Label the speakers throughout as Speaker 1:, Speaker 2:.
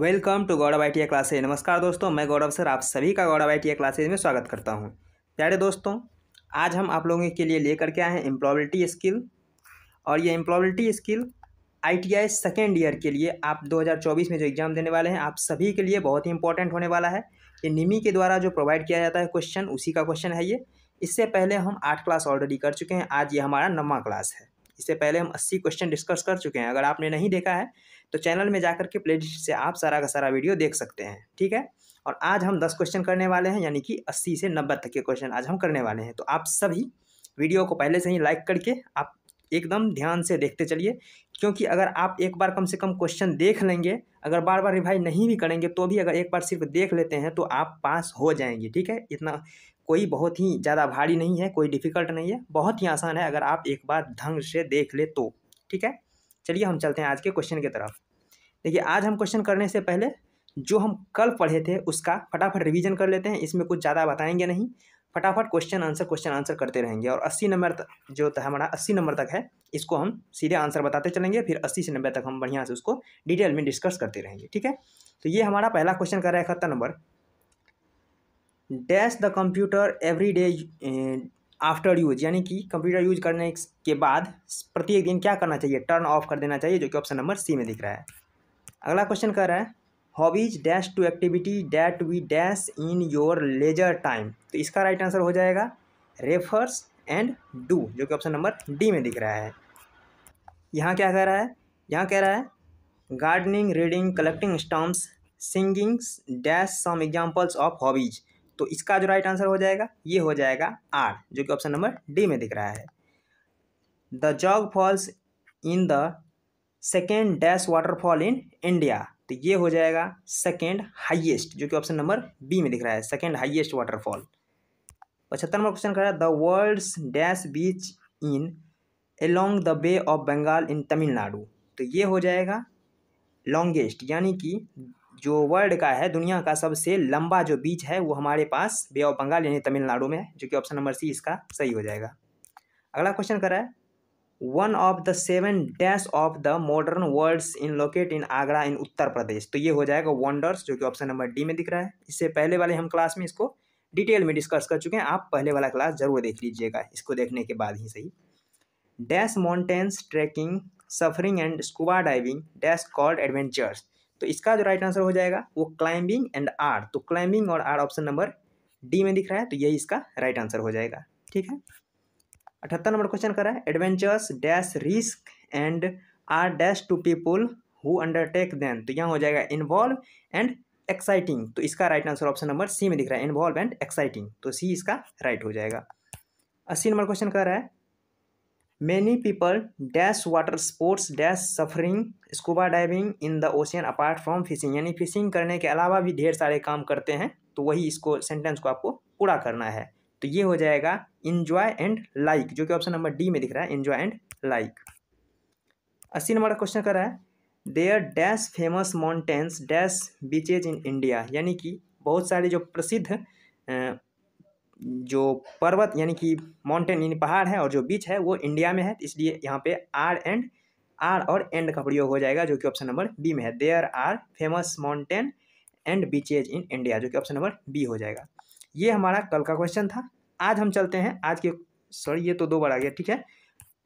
Speaker 1: welcome to Gaurav I classes नमस्कार दोस्तों मैं गौरव सर आप सभी का गौरव आई क्लासेज में स्वागत करता हूं प्यारे दोस्तों आज हम आप लोगों के लिए लेकर के आए हैं एम्प्लॉयबिलिटी स्किल और ये employability skill I second year के लिए आप 2024 में जो एग्ज़ाम देने वाले हैं आप सभी के लिए बहुत ही इंपॉर्टेंट होने वाला है ये निमी के द्वारा जो प्रोवाइड किया जाता है क्वेश्चन उसी का क्वेश्चन है ये इससे पहले हम आठ क्लास ऑलरेडी कर चुके हैं आज ये हमारा नवा क्लास है इससे पहले हम अस्सी क्वेश्चन डिस्कस कर चुके हैं अगर आपने नहीं देखा है तो चैनल में जाकर के प्ले से आप सारा का सारा वीडियो देख सकते हैं ठीक है और आज हम दस क्वेश्चन करने वाले हैं यानी कि अस्सी से नब्बे तक के क्वेश्चन आज हम करने वाले हैं तो आप सभी वीडियो को पहले से ही लाइक करके आप एकदम ध्यान से देखते चलिए क्योंकि अगर आप एक बार कम से कम क्वेश्चन देख लेंगे अगर बार बार रिवाइज नहीं भी करेंगे तो भी अगर एक बार सिर्फ देख लेते हैं तो आप पास हो जाएंगे ठीक है इतना कोई बहुत ही ज़्यादा भारी नहीं है कोई डिफ़िकल्ट नहीं है बहुत ही आसान है अगर आप एक बार ढंग से देख ले तो ठीक है चलिए हम चलते हैं आज के क्वेश्चन की तरफ देखिए आज हम क्वेश्चन करने से पहले जो हम कल पढ़े थे उसका फटाफट रिवीजन कर लेते हैं इसमें कुछ ज़्यादा बताएंगे नहीं फटाफट क्वेश्चन आंसर क्वेश्चन आंसर करते रहेंगे और अस्सी नंबर तक जो था हमारा अस्सी नंबर तक है इसको हम सीधे आंसर बताते चलेंगे फिर अस्सी से नब्बे तक हम बढ़िया से उसको डिटेल में डिस्कस करते रहेंगे ठीक है तो ये हमारा पहला क्वेश्चन कर रहा है इकहत्तर number dash the computer every day after use यानी कि कंप्यूटर यूज करने के बाद प्रत्येक दिन क्या करना चाहिए टर्न ऑफ कर देना चाहिए जो कि ऑप्शन नंबर सी में दिख रहा है अगला क्वेश्चन कह रहा है hobbies dash to activity that we dash in your leisure time तो इसका राइट आंसर हो जाएगा रेफर्स एंड डू जो कि ऑप्शन नंबर डी में दिख रहा है यहाँ क्या कह रहा है यहाँ कह रहा है gardening reading collecting stamps singings dash some examples of hobbies तो इसका जो राइट आंसर हो जाएगा ये हो जाएगा आर जो कि ऑप्शन नंबर डी में दिख रहा है the Jog falls in the second dash waterfall in India तो ये हो जाएगा सेकेंड हाइएस्ट जो कि ऑप्शन नंबर बी में दिख रहा है सेकेंड हाइएस्ट वाटरफॉल पचहत्तर नंबर क्वेश्चन है the world's dash beach in along the bay of Bengal in Tamil Nadu तो ये हो जाएगा लॉन्गेस्ट यानी कि जो वर्ल्ड का है दुनिया का सबसे लंबा जो बीच है वो हमारे पास बे ऑफ बंगाल यानी तमिलनाडु में है जो कि ऑप्शन नंबर सी इसका सही हो जाएगा अगला क्वेश्चन कर रहा है one of the seven dash of the modern worlds in locate in Agra in Uttar Pradesh तो ये हो जाएगा वंडर्स जो कि ऑप्शन नंबर डी में दिख रहा है इससे पहले वाले हम क्लास में इसको डिटेल में डिस्कस कर चुके हैं आप पहले वाला क्लास जरूर देख लीजिएगा इसको देखने के बाद ही सही dash mountains trekking surfing and scuba diving dash called adventures तो इसका जो राइट आंसर हो जाएगा वो क्लाइंबिंग एंड आर तो क्लाइंबिंग और आर ऑप्शन नंबर डी में दिख रहा है तो यही इसका राइट आंसर हो जाएगा ठीक है अठहत्तर नंबर क्वेश्चन कर रहा है adventures dash risk and are dash to people who undertake then तो यहाँ हो जाएगा इन्वॉल्व एंड एक्साइटिंग तो इसका right answer option number C में दिख रहा है इन्वॉल्व एंड एक्साइटिंग तो सी इसका राइट हो जाएगा अस्सी नंबर क्वेश्चन कर रहा है many people dash water sports dash surfing scuba diving in the ocean apart from fishing यानी फिशिंग करने के अलावा भी ढेर सारे काम करते हैं तो वही इसको सेंटेंस को आपको पूरा करना है तो ये हो जाएगा इन्जॉय एंड लाइक जो कि ऑप्शन नंबर डी में दिख रहा है इन्जॉय एंड लाइक अस्सी नंबर का क्वेश्चन कर रहा है there dash famous mountains dash beaches in India यानी कि बहुत सारे जो प्रसिद्ध जो पर्वत यानी कि माउंटेन यानी पहाड़ है और जो बीच है वो इंडिया में है तो इसलिए यहाँ पे आर एंड आर और एंड का प्रयोग हो जाएगा जो कि ऑप्शन नंबर बी में है there are famous mountain and beaches in India जो कि ऑप्शन नंबर बी हो जाएगा ये हमारा कल का क्वेश्चन था आज हम चलते हैं आज के सॉरी ये तो दो बार आ गया ठीक है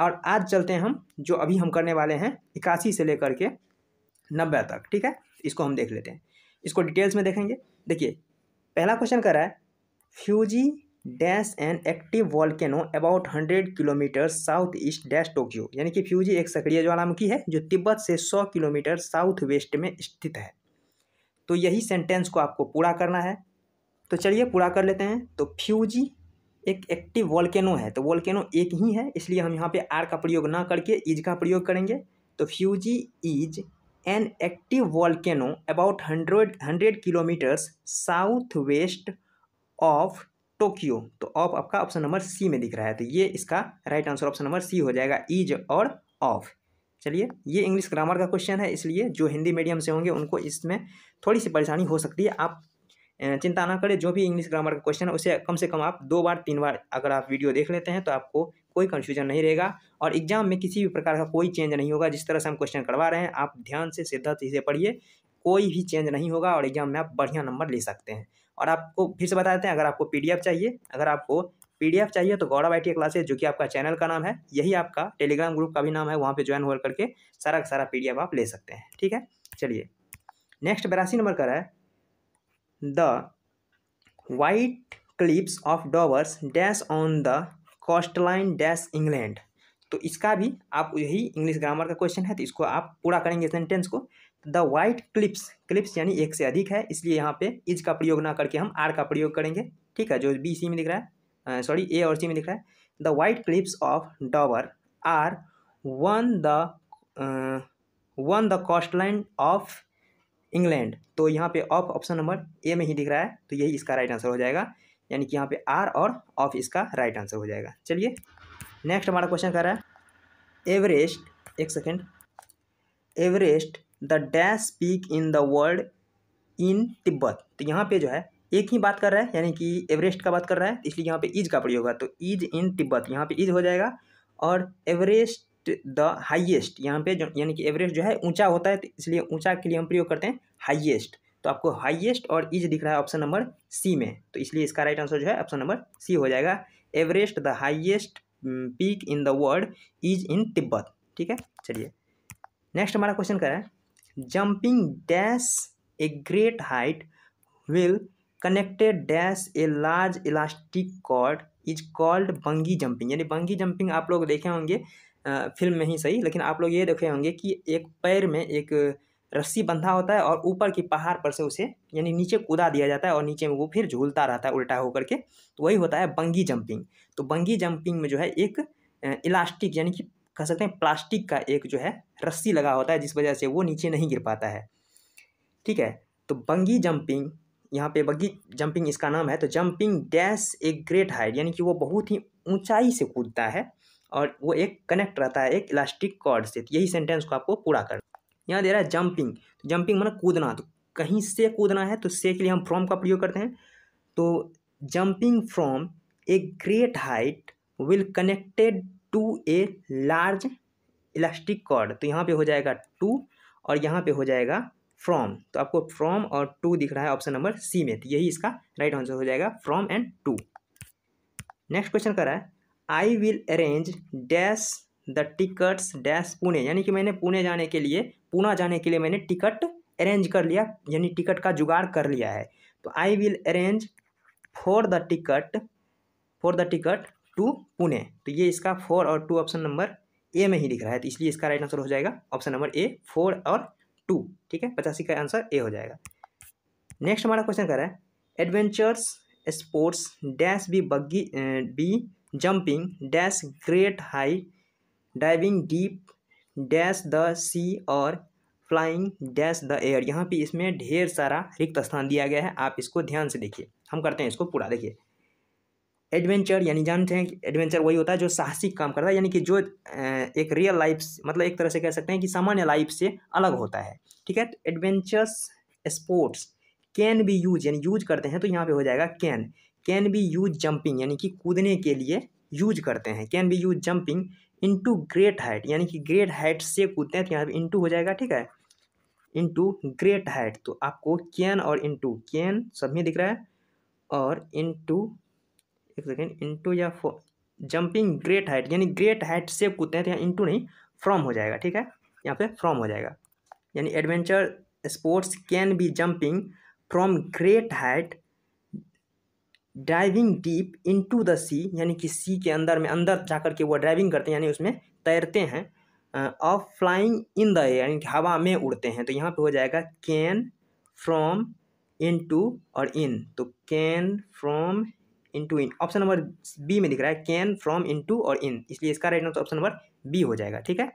Speaker 1: और आज चलते हैं हम जो अभी हम करने वाले हैं इक्यासी से लेकर के नब्बे तक ठीक है इसको हम देख लेते हैं इसको डिटेल्स में देखेंगे देखिए पहला क्वेश्चन कर रहा है Fuji dash an active volcano about hundred kilometer south east dash Tokyo यानी कि फ्यूजी एक सक्रिय ज्वालामुखी है जो तिब्बत से सौ किलोमीटर साउथ वेस्ट में स्थित है तो यही सेंटेंस को आपको पूरा करना है तो चलिए पूरा कर लेते हैं तो फ्यूजी एक एक्टिव वॉल्केनो है तो वॉल्केनो एक ही है इसलिए हम यहाँ पे आर का प्रयोग ना करके इज का प्रयोग करेंगे तो Fuji is an active volcano about hundred hundred kilometers south west of Tokyo तो ऑफ आपका ऑप्शन नंबर सी में दिख रहा है तो ये इसका राइट आंसर ऑप्शन नंबर सी हो जाएगा इज और ऑफ चलिए ये इंग्लिश ग्रामर का क्वेश्चन है इसलिए जो हिंदी मीडियम से होंगे उनको इसमें थोड़ी सी परेशानी हो सकती है आप चिंता ना करें जो भी इंग्लिश ग्रामर का क्वेश्चन है उसे कम से कम आप दो बार तीन बार अगर आप वीडियो देख लेते हैं तो आपको कोई कन्फ्यूजन नहीं रहेगा और एग्जाम में किसी भी प्रकार का कोई चेंज नहीं होगा जिस तरह से हम क्वेश्चन करवा रहे हैं आप ध्यान से सिद्धा चीज़ें पढ़िए कोई भी चेंज नहीं होगा और एग्जाम में आप बढ़िया नंबर ले सकते हैं और आपको फिर से बता देते हैं अगर आपको पी चाहिए अगर आपको पी चाहिए तो गौरव आई क्लासेस क्लासेज जो कि आपका चैनल का नाम है यही आपका टेलीग्राम ग्रुप का भी नाम है वहाँ पे ज्वाइन होकर करके सारा का सारा पी आप ले सकते हैं ठीक है चलिए नेक्स्ट बयासी नंबर का है the white cliffs of Dover's dash on the coast line dash England तो इसका भी आप यही इंग्लिश ग्रामर का क्वेश्चन है तो इसको आप पूरा करेंगे सेंटेंस को द वाइट क्लिप्स क्लिप्स यानी एक से अधिक है इसलिए यहाँ पे इज का प्रयोग ना करके हम आर का प्रयोग करेंगे ठीक है जो बी सी में दिख रहा है सॉरी ए और सी में दिख रहा है the white cliffs of Dover are one the one the coast line of England तो यहाँ पे ऑफ ऑप्शन नंबर ए में ही दिख रहा है तो यही इसका राइट आंसर हो जाएगा यानी कि यहाँ पे आर और ऑफ इसका राइट आंसर हो जाएगा चलिए नेक्स्ट हमारा क्वेश्चन कर रहा है एवरेस्ट एक second Everest the dash peak in the world in Tibet तो यहाँ पे जो है एक ही बात कर रहा है यानी कि एवरेस्ट का बात कर रहा है इसलिए यहाँ पे ईज का प्रयोग होगा तो ईज इन तिब्बत यहाँ पे ईज हो जाएगा और एवरेस्ट द हाइएस्ट यहाँ पे जो यानी कि एवरेस्ट जो है ऊंचा होता है तो इसलिए ऊंचा के लिए हम प्रयोग करते हैं हाइएस्ट तो आपको हाइएस्ट और ईज दिख रहा है ऑप्शन नंबर सी में तो इसलिए इसका राइट आंसर जो है ऑप्शन नंबर सी हो जाएगा Everest the highest peak in the world is in Tibet ठीक है चलिए नेक्स्ट हमारा क्वेश्चन क्या है jumping dash a great height will connected dash a large elastic cord is called bungee jumping यानी बंगी जंपिंग आप लोग देखे होंगे फिल्म में ही सही लेकिन आप लोग ये देखे होंगे कि एक पैर में एक रस्सी बंधा होता है और ऊपर की पहाड़ पर से उसे यानी नीचे कूदा दिया जाता है और नीचे में वो फिर झूलता रहता है उल्टा होकर के तो वही होता है बंगी जंपिंग तो बंगी जंपिंग में जो है एक इलास्टिक यानी कि कह सकते हैं प्लास्टिक का एक जो है रस्सी लगा होता है जिस वजह से वो नीचे नहीं गिर पाता है ठीक है तो बंगी जंपिंग यहाँ पे बग्गी जंपिंग इसका नाम है तो jumping dash a great height यानी कि वो बहुत ही ऊंचाई से कूदता है और वो एक कनेक्ट रहता है एक इलास्टिक कॉर्ड से तो यही सेंटेंस को आपको पूरा करना यहाँ दे रहा है जंपिंग तो जंपिंग मतलब कूदना तो कहीं से कूदना है तो से के लिए हम फ्रॉम का प्रयोग करते हैं तो jumping from a great height will connected to a large elastic cord तो यहाँ पे हो जाएगा टू और यहाँ पे हो जाएगा फ्रॉम तो आपको फ्रॉम और टू दिख रहा है ऑप्शन नंबर सी में तो यही इसका राइट आंसर हो जाएगा from and to next question कर रहा है I will arrange dash the tickets dash Pune यानी कि मैंने पुणे जाने के लिए पुणे जाने के लिए मैंने टिकट अरेंज कर लिया यानी टिकट का जुगाड़ कर लिया है तो I will arrange for the ticket for the ticket to Pune तो ये इसका फोर और टू ऑप्शन नंबर ए में ही दिख रहा है तो इसलिए इसका राइट आंसर हो जाएगा ऑप्शन नंबर ए फोर और टू ठीक है पचासी का आंसर ए हो जाएगा नेक्स्ट हमारा क्वेश्चन कर रहा है adventures sports dash B buggy B jumping dash great high diving deep dash the sea और फ्लाइंग डैश द एयर यहाँ पे इसमें ढेर सारा रिक्त स्थान दिया गया है आप इसको ध्यान से देखिए हम करते हैं इसको पूरा देखिए एडवेंचर यानी जानते हैं एडवेंचर वही होता है जो साहसिक काम करता है यानी कि जो एक रियल लाइफ मतलब एक तरह से कह सकते हैं कि सामान्य लाइफ से अलग होता है ठीक है adventures sports can be use यानी यूज करते हैं तो यहाँ पे हो जाएगा can can be use jumping यानी कि कूदने के लिए यूज करते हैं can be use jumping into great height यानी कि ग्रेट हाइट से कूदते हैं तो यहाँ पर इंटू हो जाएगा ठीक है इंटू ग्रेट हाइट तो आपको कैन और इंटू कैन सब में दिख रहा है और इंटू एक सेकेंड इंटू या फो जंपिंग ग्रेट हाइट यानी ग्रेट हाइट से कूदते हैं तो यहाँ इंटू नहीं फ्रॉम हो जाएगा ठीक है यहाँ पे फ्रॉम हो जाएगा यानी adventure sports can be jumping from great height driving deep into the sea यानी कि सी के अंदर में अंदर जाकर के वो ड्राइविंग करते हैं यानी उसमें तैरते हैं और फ्लाइंग इन द एयर यानी कि हवा में उड़ते हैं तो यहाँ पे हो जाएगा कैन फ्रॉम इन टू और इन तो can from to in option number B में दिख रहा है कैन फ्रॉम टू और इन इसलिए इसका right answer option number B हो जाएगा ठीक है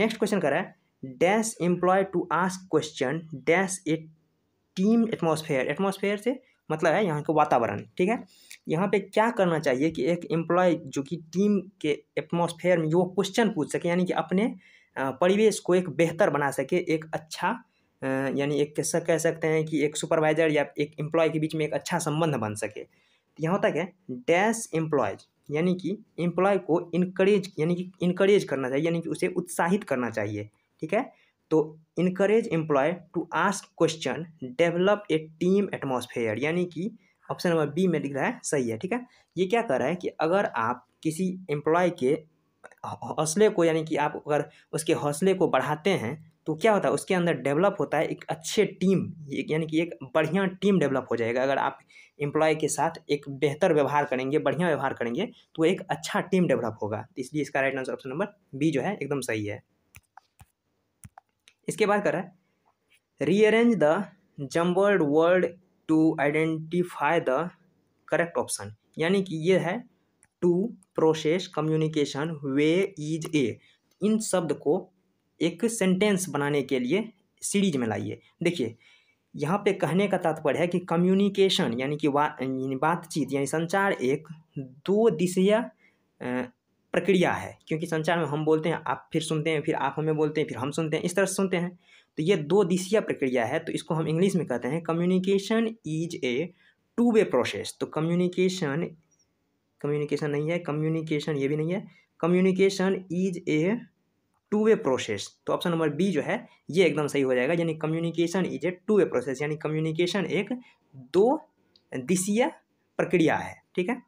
Speaker 1: नेक्स्ट क्वेश्चन कर रहा है dash employ to ask question dash a team atmosphere atmosphere से मतलब है यहाँ का वातावरण ठीक है यहाँ पे क्या करना चाहिए कि एक एम्प्लॉय जो कि टीम के एटमोसफेयर में वो क्वेश्चन पूछ सके यानी कि अपने परिवेश को एक बेहतर बना सके एक अच्छा यानी एक कह सकते हैं कि एक सुपरवाइज़र या एक एम्प्लॉय के बीच में एक अच्छा संबंध बन सके यहाँ होता क्या डैश एम्प्लॉयज यानी कि एम्प्लॉय को इनकरेज यानी कि इनकरेज करना चाहिए यानी कि उसे उत्साहित करना चाहिए ठीक है तो encourage employ to ask question develop a team atmosphere यानी कि ऑप्शन नंबर बी में दिख रहा है सही है ठीक है ये क्या कर रहा है कि अगर आप किसी एम्प्लॉय के हौसले को यानी कि आप अगर उसके हौसले को बढ़ाते हैं तो क्या होता है उसके अंदर डेवलप होता है एक अच्छे टीम यानी कि एक बढ़िया टीम डेवलप हो जाएगा अगर आप एम्प्लॉय के साथ एक बेहतर व्यवहार करेंगे बढ़िया व्यवहार करेंगे तो एक अच्छा टीम डेवलप होगा इसलिए इसका right answer option number B जो है एकदम सही है इसके बाद कर रहा है rearrange the jumbled word to identify the correct option यानी कि ये है two process communication way is a इन शब्द को एक सेंटेंस बनाने के लिए सीरीज में लाइए देखिए यहाँ पे कहने का तात्पर्य है कि कम्युनिकेशन यानी कि वा, बातचीत यानी संचार एक दो दिशीय प्रक्रिया है क्योंकि संचार में हम बोलते हैं आप फिर सुनते हैं फिर आप हमें बोलते हैं फिर हम सुनते हैं इस तरह से सुनते हैं तो ये दो दिशीय प्रक्रिया है तो इसको हम इंग्लिश में कहते हैं communication is a two way process तो कम्युनिकेशन कम्युनिकेशन नहीं है कम्युनिकेशन ये भी नहीं है communication is a two way process तो ऑप्शन नंबर बी जो है ये एकदम सही हो जाएगा यानी communication is a two way process यानी कम्युनिकेशन एक दो दिशीय प्रक्रिया है ठीक है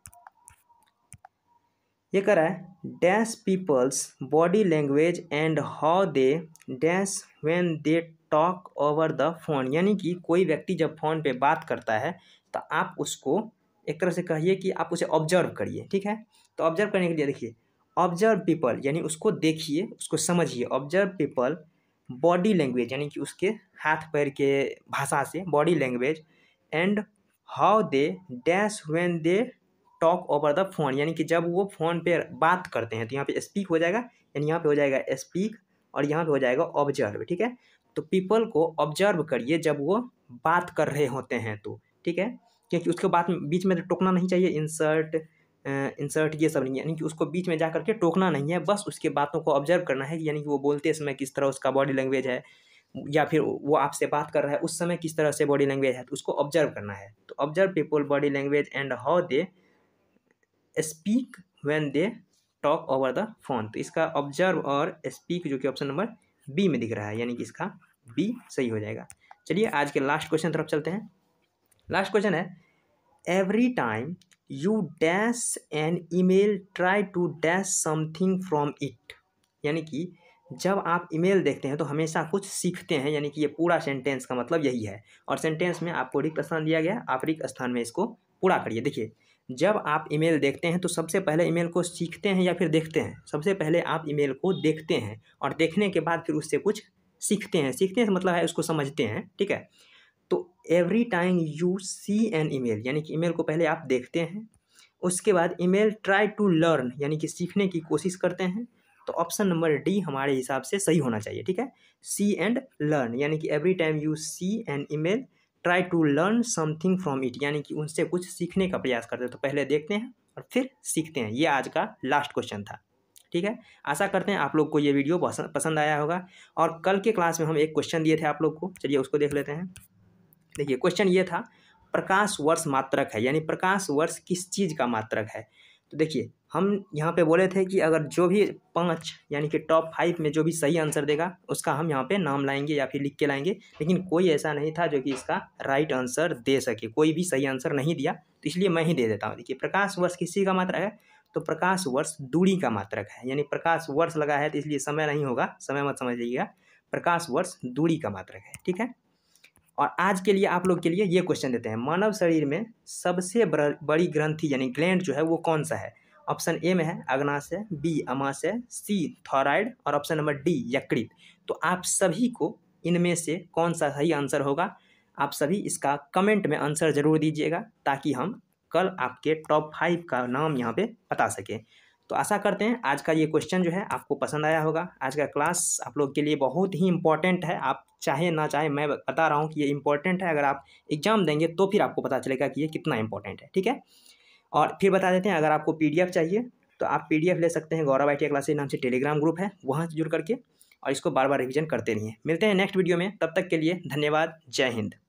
Speaker 1: ये कह रहा है dash people's body language and how they dash when they talk over the phone यानी कि कोई व्यक्ति जब फ़ोन पे बात करता है तो आप उसको एक तरह से कहिए कि आप उसे ऑब्जर्व करिए ठीक है तो ऑब्जर्व करने के लिए देखिए ऑब्जर्व पीपल यानी उसको देखिए उसको समझिए ऑब्जर्व पीपल बॉडी लैंग्वेज यानी कि उसके हाथ पैर के भाषा से body language and how they dash when they talk over the phone यानी कि जब वो फ़ोन पे बात करते हैं तो यहाँ पे स्पीक हो जाएगा यानी यहाँ पे हो जाएगा स्पीक और यहाँ पे हो जाएगा ऑब्जर्व ठीक है तो पीपल को ऑब्जर्व करिए जब वो बात कर रहे होते हैं तो ठीक है क्योंकि उसके बाद बीच में तो टोकना नहीं चाहिए इंसर्ट इंसर्ट ये सब नहीं है यानी कि उसको बीच में जा करके टोकना नहीं है बस उसके बातों को ऑब्जर्व करना है यानी कि वो बोलते समय किस तरह उसका बॉडी लैंग्वेज है या फिर वो आपसे बात कर रहा है उस समय किस तरह से बॉडी लैंग्वेज है तो उसको ऑब्जर्व करना है तो observe people body language and how they speak when they talk over the phone तो इसका ऑब्जर्व और स्पीक जो कि ऑप्शन नंबर बी में दिख रहा है यानी कि इसका बी सही हो जाएगा चलिए आज के लास्ट क्वेश्चन तरफ चलते हैं लास्ट क्वेश्चन है every time you dash an email try to dash something from it यानी कि जब आप ईमेल देखते हैं तो हमेशा कुछ सीखते हैं यानी कि ये पूरा सेंटेंस का मतलब यही है और सेंटेंस में आपको रिक्त स्थान दिया गया आप रिक्त स्थान में इसको पूरा करिए देखिए जब आप ईमेल देखते हैं तो सबसे पहले ईमेल को सीखते हैं या फिर देखते हैं सबसे पहले आप ईमेल को देखते हैं और देखने के बाद फिर उससे कुछ सीखते हैं सीखते हैं मतलब है उसको समझते हैं ठीक है तो every time you see an email यानी कि ईमेल को पहले आप देखते हैं उसके बाद ईमेल ट्राई टू लर्न यानी कि सीखने की कोशिश करते हैं तो ऑप्शन नंबर डी हमारे हिसाब से सही होना चाहिए ठीक है सी एंड लर्न यानी कि every time you see an email try to learn something from it यानी कि उनसे कुछ सीखने का प्रयास करते हैं तो पहले देखते हैं और फिर सीखते हैं ये आज का लास्ट क्वेश्चन था ठीक है आशा करते हैं आप लोग को ये वीडियो पसंद आया होगा और कल के क्लास में हम एक क्वेश्चन दिए थे आप लोग को चलिए उसको देख लेते हैं देखिए क्वेश्चन ये था प्रकाश वर्ष मात्रक है यानी प्रकाश वर्ष किस चीज़ का मात्रक है तो देखिए हम यहाँ पे बोले थे कि अगर जो भी पाँच यानी कि टॉप फाइव में जो भी सही आंसर देगा उसका हम यहाँ पे नाम लाएंगे या फिर लिख के लाएंगे लेकिन कोई ऐसा नहीं था जो कि इसका राइट आंसर दे सके कोई भी सही आंसर नहीं दिया तो इसलिए मैं ही दे देता हूँ देखिए प्रकाश वर्ष किसी का मात्रक है तो प्रकाश वर्ष दूरी का मात्रक है यानी प्रकाश वर्ष लगा है तो इसलिए समय नहीं होगा समय मत समझ लीजिएगा प्रकाश वर्ष दूरी का मात्रक है ठीक है और आज के लिए आप लोग के लिए ये क्वेश्चन देते हैं मानव शरीर में सबसे बड़ी ग्रंथि यानी ग्लैंड जो है वो कौन सा है ऑप्शन ए में है अग्नाशय बी अमाशय सी थॉराइड और ऑप्शन नंबर डी यकृत तो आप सभी को इनमें से कौन सा सही आंसर होगा आप सभी इसका कमेंट में आंसर जरूर दीजिएगा ताकि हम कल आपके टॉप फाइव का नाम यहाँ पे बता सकें तो आशा करते हैं आज का ये क्वेश्चन जो है आपको पसंद आया होगा आज का क्लास आप लोग के लिए बहुत ही इंपॉर्टेंट है आप चाहे ना चाहे मैं बता रहा हूँ कि ये इंपॉर्टेंट है अगर आप एग्जाम देंगे तो फिर आपको पता चलेगा कि ये कितना इंपॉर्टेंट है ठीक है और फिर बता देते हैं अगर आपको पी चाहिए तो आप पी ले सकते हैं गौरव आई टी नाम से टेलीग्राम ग्रुप है वहाँ से जुड़ करके और इसको बार बार रिविजन करते रहिए मिलते हैं नेक्स्ट वीडियो में तब तक के लिए धन्यवाद जय हिंद